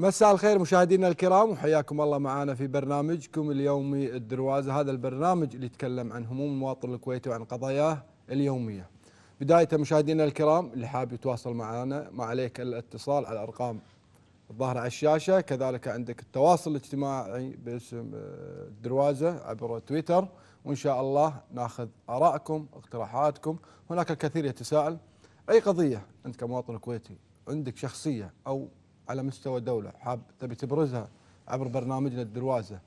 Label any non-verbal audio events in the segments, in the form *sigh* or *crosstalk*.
مساء الخير مشاهدينا الكرام وحياكم الله معنا في برنامجكم اليومي الدروازه، هذا البرنامج اللي يتكلم عن هموم المواطن الكويتي وعن قضاياه اليوميه. بدايه مشاهدينا الكرام اللي حاب يتواصل معنا ما عليك الا الاتصال على الارقام الظاهره على الشاشه، كذلك عندك التواصل الاجتماعي باسم آه، الدروازه عبر تويتر وان شاء الله ناخذ ارائكم، اقتراحاتكم، هناك الكثير يتساءل اي قضيه انت كمواطن كويتي عندك شخصيه او على مستوى الدوله حاب تبي تبرزها عبر برنامجنا الدروازه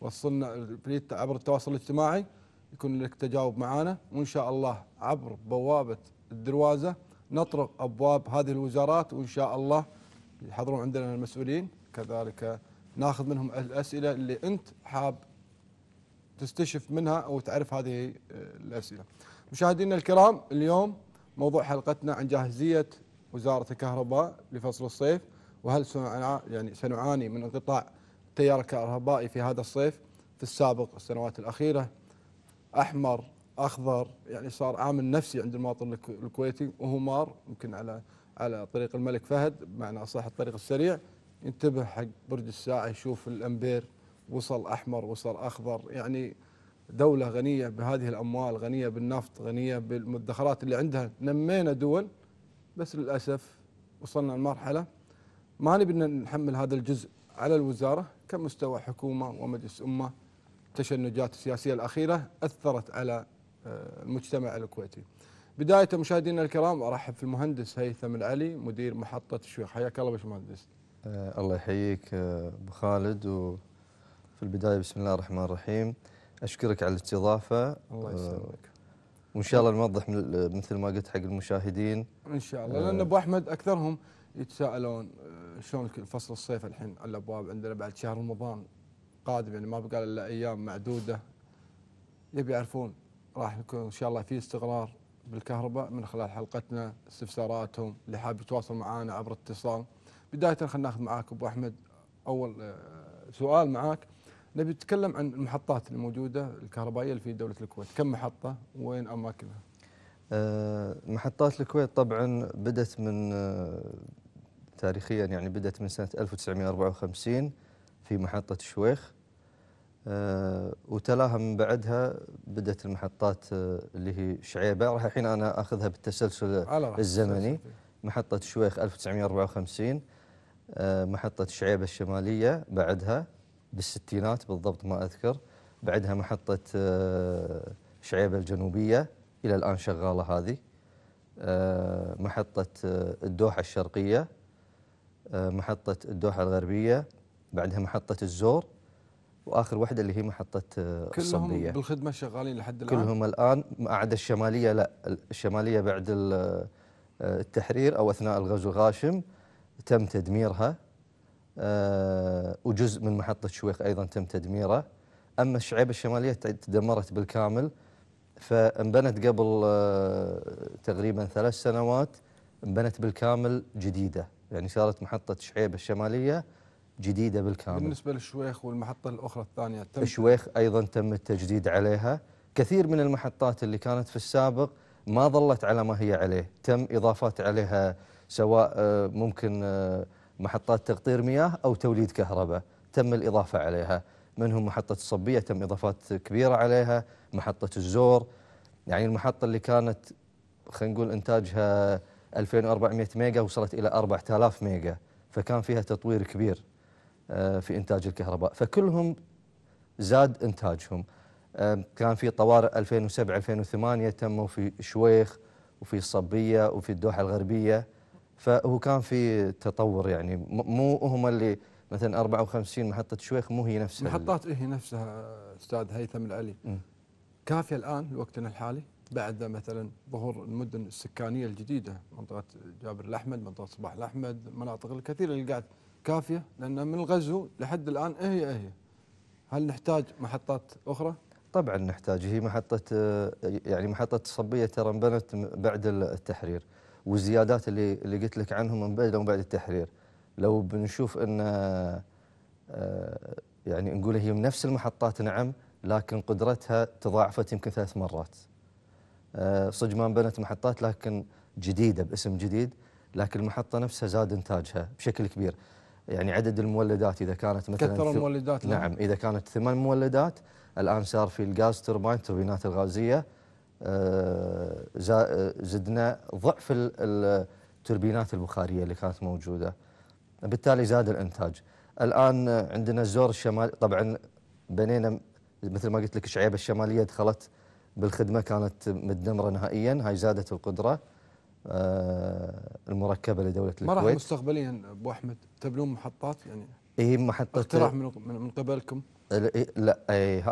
وصلنا عبر التواصل الاجتماعي يكون لك تجاوب معانا وان شاء الله عبر بوابه الدروازه نطرق ابواب هذه الوزارات وان شاء الله يحضرون عندنا المسؤولين كذلك ناخذ منهم الاسئله اللي انت حاب تستشف منها او تعرف هذه الاسئله. مشاهدينا الكرام اليوم موضوع حلقتنا عن جاهزيه وزاره الكهرباء لفصل الصيف وهل يعني سنعاني من انقطاع التيار الكهربائي في هذا الصيف في السابق السنوات الأخيرة أحمر أخضر يعني صار عامل نفسي عند المواطن الكويتي وهو مار يمكن على على طريق الملك فهد معنى اصح الطريق السريع ينتبه حق برج الساعة يشوف الأمبير وصل أحمر وصل أخضر يعني دولة غنية بهذه الأموال غنية بالنفط غنية بالمدخرات اللي عندها نمينا دول بس للأسف وصلنا لمرحلة ما نبي نحمل هذا الجزء على الوزاره كمستوى حكومه ومجلس امه التشنجات السياسيه الاخيره اثرت على آه، المجتمع الكويتي. بدايه مشاهدينا الكرام ارحب في المهندس هيثم العلي مدير محطه الشيوخ حياك الله باشمهندس. أه الله يحييك آه، ابو خالد وفي البدايه بسم الله الرحمن الرحيم اشكرك على الاستضافه. الله آه، يسلمك. وان شاء الله نوضح مثل ما قلت حق المشاهدين. ان شاء الله لان ابو احمد اكثرهم يتساءلون شلون فصل الصيف الحين على الابواب عندنا بعد شهر رمضان قادم يعني ما بقى الا ايام معدوده يبي يعرفون راح يكون ان شاء الله في استقرار بالكهرباء من خلال حلقتنا استفساراتهم اللي حاب يتواصل معنا عبر اتصال بدايه خلينا ناخذ معاك ابو احمد اول آه، سؤال معاك نبي نتكلم عن المحطات الموجوده الكهربائيه اللي في دوله الكويت كم محطه وين اماكنها آه، محطات الكويت طبعا بدت من آه، تاريخيا يعني بدأت من سنة 1954 في محطة الشويخ آه، وتلاها من بعدها بدأت المحطات آه، اللي هي شعيبة راح الحين أنا أخذها بالتسلسل الزمني محطة الشويخ 1954 آه، محطة شعيبة الشمالية بعدها بالستينات بالضبط ما أذكر بعدها محطة شعيبة الجنوبية إلى الآن شغالة هذه محطة الدوحة الشرقية آه، محطة الدوحة الغربية بعدها محطة الزور واخر واحده اللي هي محطه الصبيه كلهم بالخدمه شغالين لحد الان كلهم الان ما عدا الشماليه لا الشماليه بعد آه، التحرير او اثناء الغزو الغاشم تم تدميرها آه، وجزء من محطه شويخ ايضا تم تدميره اما الشعيبه الشماليه تدمرت بالكامل فانبنت قبل تقريبا ثلاث سنوات انبنت بالكامل جديده يعني صارت محطة شعيب الشمالية جديدة بالكامل بالنسبة للشويخ والمحطة الأخرى الثانية تم الشويخ أيضا تم التجديد عليها كثير من المحطات اللي كانت في السابق ما ظلت على ما هي عليه تم إضافات عليها سواء آه، ممكن آه، محطات تقطير مياه أو توليد كهرباء تم الإضافة عليها منهم محطة الصبية تم إضافات كبيرة عليها محطة الزور يعني المحطة اللي كانت خلينا نقول إنتاجها 2400 ميجا وصلت إلى 4000 ميجا فكان فيها تطوير كبير آه، في إنتاج الكهرباء فكلهم زاد إنتاجهم كان في طوارئ 2007-2008 تموا في شويخ وفي الصبية وفي الدوحة الغربية فهو كان في تطور يعني مو هم اللي مثلا 54 محطة شويخ مو هي نفسها محطات إيه هي نفسها أستاذ هيثم العلي كافية الآن لوقتنا الحالي؟ بعد مثلا ظهور المدن السكانيه الجديده منطقه جابر الاحمد منطقه صباح الاحمد مناطق الكثيره اللي قاعد كافيه لان من الغزو لحد الان هي إيه هي إيه. هل نحتاج محطات اخرى؟ طبعا نحتاج هي محطه يعني محطه صبيه ترى انبنت بعد التحرير والزيادات اللي اللي قلت لك عنهم من بعد التحرير لو بنشوف ان آه، يعني نقول هي من نفس المحطات نعم لكن قدرتها تضاعفت يمكن ثلاث مرات آه، صدق ما بنت محطات لكن جديده باسم جديد لكن المحطه نفسها زاد انتاجها بشكل كبير يعني عدد المولدات اذا كانت مثلا كثر المولدات نعم اذا كانت ثمان مولدات الان صار في الغاز ترباين التوربينات الغازيه آه، آه، زدنا ضعف التوربينات البخاريه اللي كانت موجوده بالتالي زاد الانتاج الان عندنا الزور الشمالي طبعا بنينا مثل ما قلت لك الشعيبه الشماليه دخلت بالخدمة كانت مدمره نهائيا هاي زادت القدرة آه، المركبة لدولة الكويت ما راح مستقبليا أبو أحمد تبنون محطات يعني اي محطة اقتراح من من قبلكم إيه، لا إيه،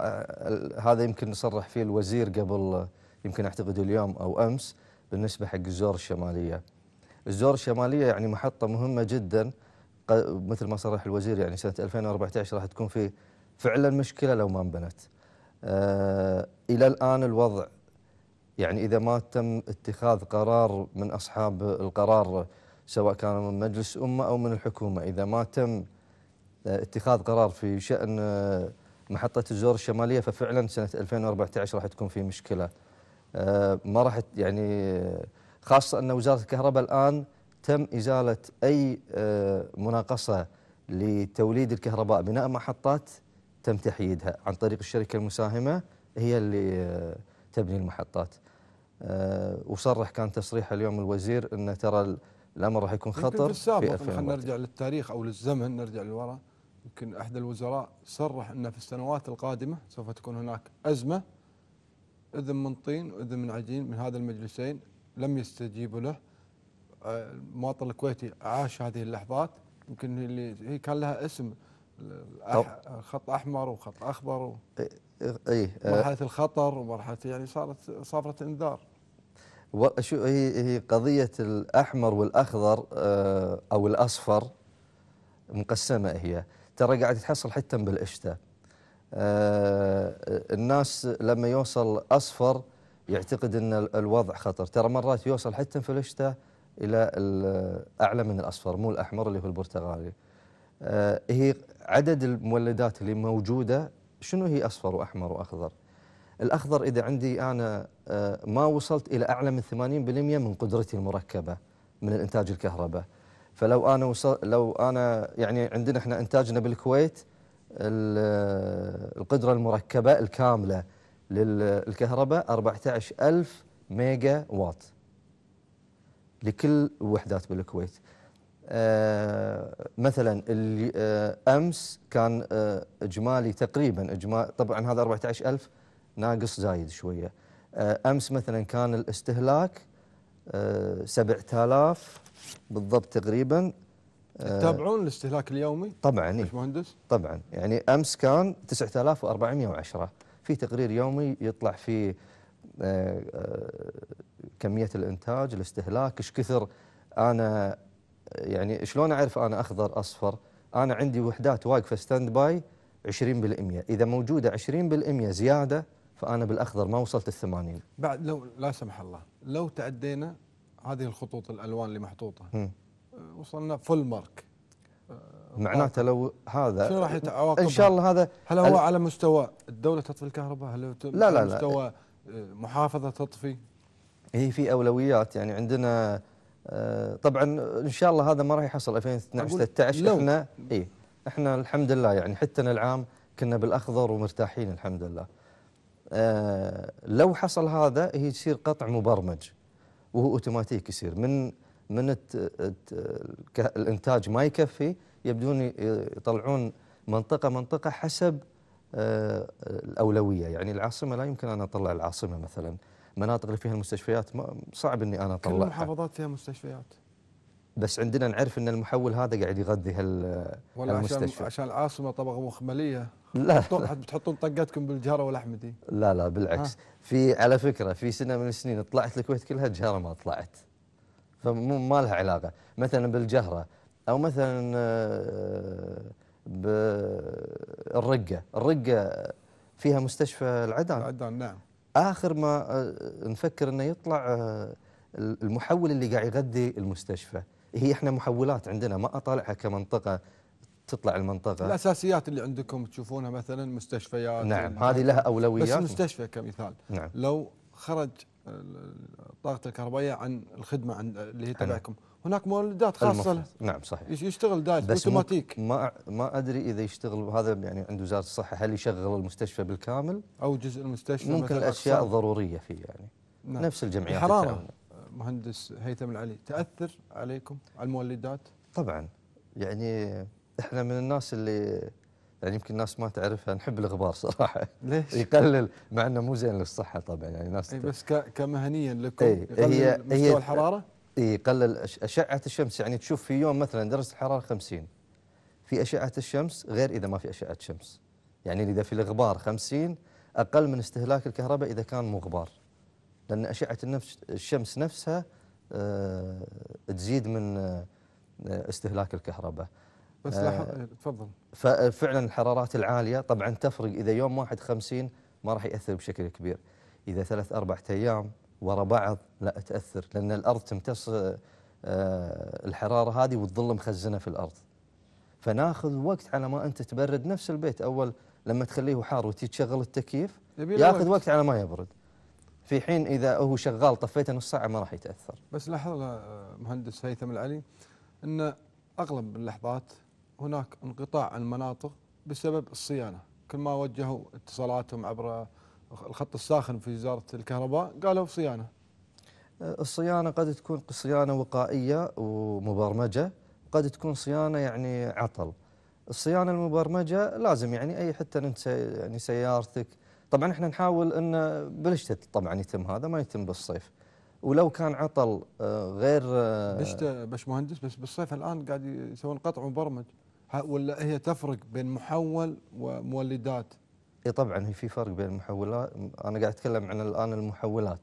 هذا يمكن صرح فيه الوزير قبل يمكن اعتقد اليوم او امس بالنسبه حق الزور الشماليه. الزور الشماليه يعني محطه مهمه جدا مثل ما صرح الوزير يعني سنه 2014 راح تكون في فعلا مشكله لو ما انبنت. آه، إلى الآن الوضع يعني إذا ما تم اتخاذ قرار من أصحاب القرار سواء كان من مجلس أمة أو من الحكومة إذا ما تم آه، اتخاذ قرار في شأن آه، محطة الزور الشمالية ففعلا سنة 2014 راح تكون في مشكلة ما راح يعني خاصة أن وزارة الكهرباء الآن تم إزالة أي مناقصة لتوليد الكهرباء بناء محطات تم تحييدها عن طريق الشركة المساهمة هي اللي آه، تبني المحطات آه، وصرح كان تصريح اليوم الوزير أن ترى الأمر راح يكون خطر في السابق خلينا نرجع للتاريخ أو للزمن نرجع للوراء يمكن أحد الوزراء صرح أن في السنوات القادمة سوف تكون هناك أزمة أذن من طين وأذن من عجين من هذا المجلسين لم يستجيبوا له آه، المواطن الكويتي عاش هذه اللحظات يمكن اللي هي كان لها اسم خط احمر وخط اخضر و... اي إيه، إيه، آه. مرحله الخطر ومرحله يعني صارت صافره انذار شو هي هي قضيه الاحمر والاخضر آه، او الاصفر مقسمه هي ترى قاعد تحصل حتى بالاشتاء آه، الناس لما يوصل اصفر يعتقد ان الوضع خطر ترى مرات يوصل حتى في الاشتاء الى الاعلى من الاصفر مو الاحمر اللي هو البرتقالي آه، هي عدد المولدات اللي موجودة شنو هي أصفر وأحمر وأخضر الأخضر إذا عندي أنا آه، ما وصلت إلى أعلى من 80% من قدرتي المركبة من الإنتاج الكهرباء فلو أنا وصل لو أنا يعني عندنا إحنا إنتاجنا بالكويت آه، القدرة المركبة الكاملة للكهرباء 14000 ميجا وات لكل وحدات بالكويت آه، مثلا آه، امس كان آه، اجمالي تقريبا اجمالي طبعا هذا 14000 ناقص زايد شويه امس مثلا كان الاستهلاك 7000 بالضبط تقريبا تتابعون الاستهلاك اليومي؟ طبعا مهندس؟ طبعا يعني امس كان 9410 في تقرير يومي يطلع فيه كميه الانتاج الاستهلاك ايش كثر انا يعني شلون اعرف انا اخضر اصفر؟ انا عندي وحدات واقفه ستاند باي 20% اذا موجوده 20% زياده فانا بالاخضر ما وصلت ال 80 بعد لو لا سمح الله لو تعدينا هذه الخطوط الالوان اللي محطوطه آه، وصلنا فول مارك آه، معناته لو هذا شنو راح ان شاء الله هذا هل هو على مستوى الدوله تطفي الكهرباء هل لا على مستوى لا. آه، محافظه تطفي هي في اولويات يعني عندنا آه، طبعا ان شاء الله هذا ما راح يحصل 2012 13 احنا اي احنا الحمد لله يعني حتى العام كنا بالاخضر ومرتاحين الحمد لله آه لو حصل هذا هي تصير قطع مبرمج وهو اوتوماتيك يصير من من الت الت الانتاج ما يكفي يبدون يطلعون منطقه منطقه حسب آه الاولويه يعني العاصمه لا يمكن ان اطلع العاصمه مثلا المناطق اللي فيها المستشفيات ما صعب اني انا اطلعها كل المحافظات فيها مستشفيات بس عندنا نعرف ان المحول هذا قاعد يغذي هال ولا المستشفى عشان عشان العاصمه طبقه مخمليه لا بتحطون طقتكم بالجهره والاحمدي لا لا بالعكس ها. في على فكره في سنه من السنين طلعت الكويت كلها جهره ما طلعت فمو ما لها علاقه مثلا بالجهره او مثلا آه، بالرقه الرقه فيها مستشفى العدن العدن نعم اخر ما آه، نفكر انه يطلع آه، المحول اللي قاعد يغذي المستشفى هي احنا محولات عندنا ما اطالعها كمنطقه تطلع المنطقه الاساسيات اللي عندكم تشوفونها مثلا مستشفيات نعم هذه لها اولويات بس مستشفى كمثال نعم لو خرج الطاقه الكهربائيه عن الخدمه عن اللي هي تبعكم هناك مولدات خاصه نعم صحيح يشتغل دايت بس اوتوماتيك ما ما ادري اذا يشتغل هذا يعني عند وزاره الصحه هل يشغل المستشفى بالكامل او جزء المستشفى ممكن الاشياء أكثر. فيه يعني نعم. نفس الجمعيات الحراره مهندس هيثم العلي تاثر عليكم على المولدات طبعا يعني *laughs* احنا من الناس اللي يعني يمكن الناس ما تعرفها نحب الغبار صراحه ليش يقلل مع انه مو زين للصحه طبعا يعني ناس اي بس كمهنيا لكم أي يقلل هي مستوى هي الحراره اي يقلل اشعه الشمس يعني تشوف في يوم مثلا درجه الحراره 50 في اشعه الشمس غير اذا ما في اشعه شمس يعني اذا في الغبار 50 اقل من استهلاك الكهرباء اذا كان مو غبار لان اشعه النفس الشمس نفسها آه، تزيد من آه، استهلاك الكهرباء بس آه إيه، تفضل ففعلا الحرارات العاليه طبعا تفرق اذا يوم واحد 50 ما راح ياثر بشكل كبير اذا ثلاث اربع ايام ورا بعض لا تاثر لان الارض تمتص آه الحراره هذه وتظل مخزنه في الارض فناخذ وقت على ما انت تبرد نفس البيت اول لما تخليه حار وتشغل التكييف ياخذ وقت. وقت على ما يبرد في حين اذا هو شغال طفيته نص ساعه ما راح يتاثر بس لاحظ آه، مهندس هيثم العلي ان اغلب اللحظات هناك انقطاع المناطق بسبب الصيانه كل ما وجهوا اتصالاتهم عبر الخط الساخن في وزاره الكهرباء قالوا صيانه الصيانه قد تكون صيانه وقائيه ومبرمجه قد تكون صيانه يعني عطل الصيانه المبرمجه لازم يعني اي حتى انت يعني سيارتك طبعا احنا نحاول ان بالشتاء طبعا يتم هذا ما يتم بالصيف ولو كان عطل آه، غير آه، بشتاء مهندس بس بالصيف الان قاعد يسوون قطع مبرمج ولا هي تفرق بين محول ومولدات؟ اي طبعا هي في فرق بين المحولات انا قاعد اتكلم عن الان المحولات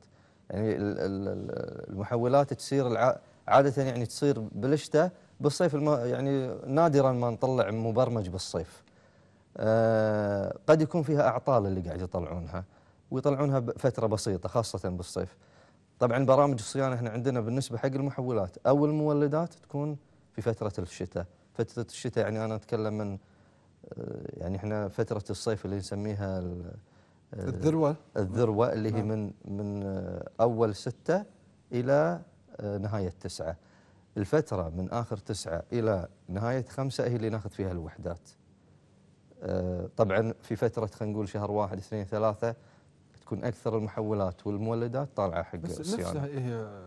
يعني المحولات تصير عاده يعني تصير بالشتاء بالصيف يعني نادرا ما نطلع مبرمج بالصيف آه قد يكون فيها اعطال اللي قاعد يطلعونها ويطلعونها بفتره بسيطه خاصه بالصيف طبعا برامج الصيانه احنا عندنا بالنسبه حق المحولات او المولدات تكون في فتره الشتاء فتره الشتاء يعني انا اتكلم من آه، يعني احنا فتره الصيف اللي نسميها آه، الذروه الذروه اللي هي نعم. من من آه، اول سته الى نهايه تسعه الفتره من اخر تسعه الى نهايه خمسه هي اللي ناخذ فيها الوحدات طبعا في فتره خلينا نقول شهر واحد اثنين ثلاثه تكون اكثر المحولات والمولدات طالعه حق بس الصيانه بس نفسها هي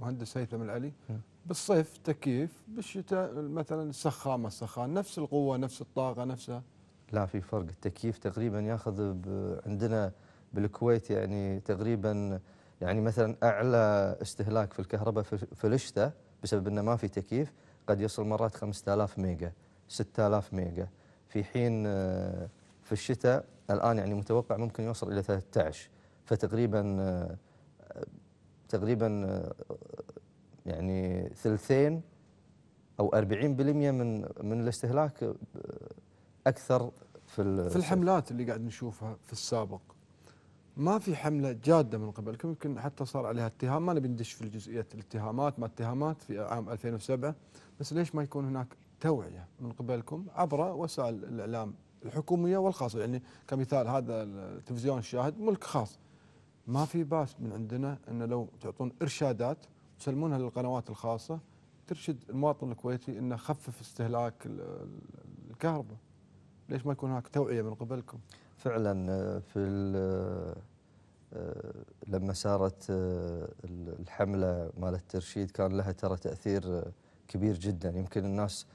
مهندس هيثم العلي نعم. بالصيف تكييف بالشتاء مثلا ما سخان نفس القوه نفس الطاقه نفسها لا في فرق التكييف تقريبا ياخذ عندنا بالكويت يعني تقريبا يعني مثلا اعلى استهلاك في الكهرباء في الشتاء بسبب انه ما في تكييف قد يصل مرات 5000 ميجا 6000 ميجا في حين آه، في الشتاء الان يعني متوقع ممكن يوصل الى 13 فتقريبا آه، تقريبا آه، يعني ثلثين او 40% من من الاستهلاك آه، اكثر في في الحملات اللي قاعد نشوفها في السابق ما في حمله جاده من قبلكم يمكن حتى صار عليها اتهام ما نبي ندش في جزئيه الاتهامات ما اتهامات في عام 2007 بس ليش ما يكون هناك توعيه من قبلكم عبر وسائل الاعلام الحكوميه والخاصه يعني كمثال هذا التلفزيون الشاهد ملك خاص ما في باس من عندنا انه لو تعطون ارشادات يسلمونها للقنوات الخاصه ترشد المواطن الكويتي انه خفف استهلاك الكهرباء ليش ما يكون هناك توعيه من قبلكم فعلا آه، في آه، آه، لما صارت الحمله مال الترشيد كان لها ترى تاثير كبير جدا يمكن الناس